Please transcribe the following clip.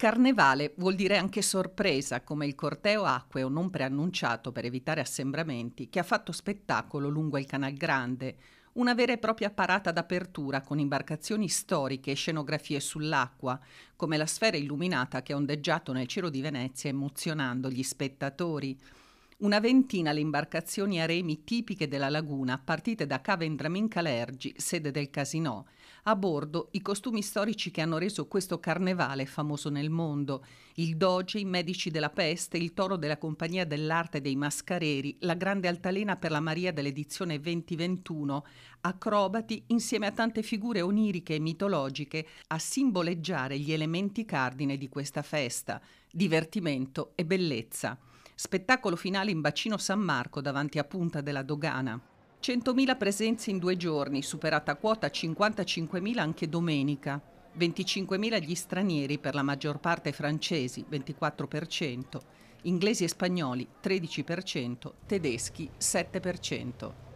Carnevale vuol dire anche sorpresa, come il corteo acqueo non preannunciato per evitare assembramenti che ha fatto spettacolo lungo il Canal Grande, una vera e propria parata d'apertura con imbarcazioni storiche e scenografie sull'acqua, come la sfera illuminata che ha ondeggiato nel cielo di Venezia emozionando gli spettatori. Una ventina le imbarcazioni a remi tipiche della laguna, partite da Cave Indramin Calergi, sede del casino. A bordo i costumi storici che hanno reso questo carnevale famoso nel mondo. Il doge, i medici della peste, il toro della compagnia dell'arte dei mascareri, la grande altalena per la Maria dell'edizione 2021, acrobati insieme a tante figure oniriche e mitologiche a simboleggiare gli elementi cardine di questa festa, divertimento e bellezza. Spettacolo finale in bacino San Marco davanti a Punta della Dogana. 100.000 presenze in due giorni, superata quota 55.000 anche domenica. 25.000 gli stranieri, per la maggior parte francesi, 24%, inglesi e spagnoli, 13%, tedeschi, 7%.